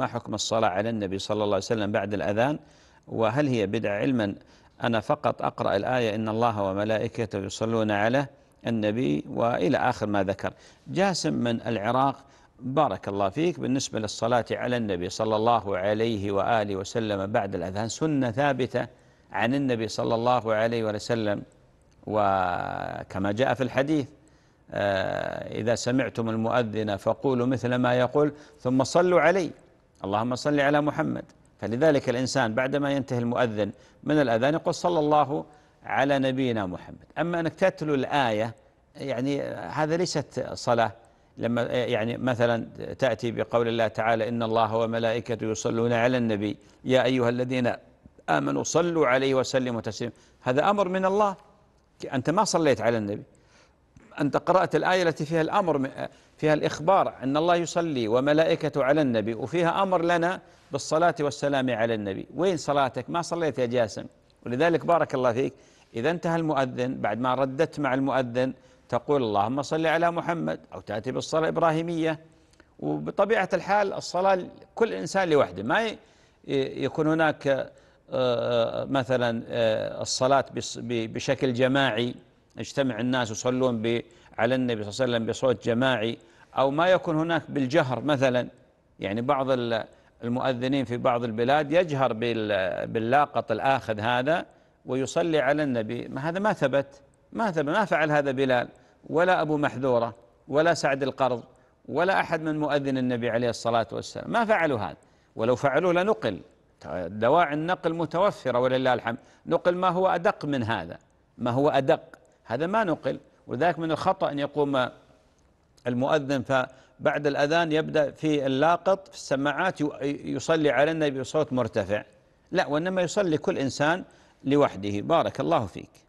ما حكم الصلاة على النبي صلى الله عليه وسلم بعد الأذان وهل هي بدعة علما أنا فقط أقرأ الآية إن الله وملائكته يصلون على النبي وإلى آخر ما ذكر جاسم من العراق بارك الله فيك بالنسبة للصلاة على النبي صلى الله عليه وآله وسلم بعد الأذان سنة ثابتة عن النبي صلى الله عليه وسلم وكما جاء في الحديث آه، إذا سمعتم المؤذن فقولوا مثل ما يقول ثم صلوا عليه اللهم صل على محمد فلذلك الإنسان بعدما ينتهي المؤذن من الأذان يقول صلى الله على نبينا محمد أما أنك تتلو الآية يعني هذا ليست صلاة لما يعني مثلا تأتي بقول الله تعالى إن الله وملائكته يصلون على النبي يا أيها الذين آمنوا صلوا عليه وسلموا تسليما هذا أمر من الله أنت ما صليت على النبي أنت قرأت الآية التي فيها الأمر فيها الإخبار أن الله يصلي وملائكته على النبي وفيها أمر لنا بالصلاة والسلام على النبي وين صلاتك ما صليت يا جاسم ولذلك بارك الله فيك إذا انتهى المؤذن بعد ما ردت مع المؤذن تقول اللهم صل على محمد أو تأتي بالصلاة الإبراهيمية وبطبيعة الحال الصلاة كل إنسان لوحده ما يكون هناك آه، آه، مثلا آه، الصلاة بشكل جماعي يجتمع الناس يصلون على النبي صلى الله عليه وسلم بصوت جماعي أو ما يكون هناك بالجهر مثلا يعني بعض المؤذنين في بعض البلاد يجهر باللاقط الآخذ هذا ويصلي على النبي ما هذا ما ثبت ما ثبت ما فعل هذا بلال ولا أبو محذورة ولا سعد القرض ولا أحد من مؤذن النبي عليه الصلاة والسلام ما فعلوا هذا ولو فعلوه لنقل دواعي النقل متوفرة ولله الحمد نقل ما هو أدق من هذا ما هو أدق هذا ما نقل ولذلك من الخطأ أن يقوم المؤذن فبعد الأذان يبدأ في اللاقط في السماعات يصلي على النبي بصوت مرتفع لا وإنما يصلي كل إنسان لوحده بارك الله فيك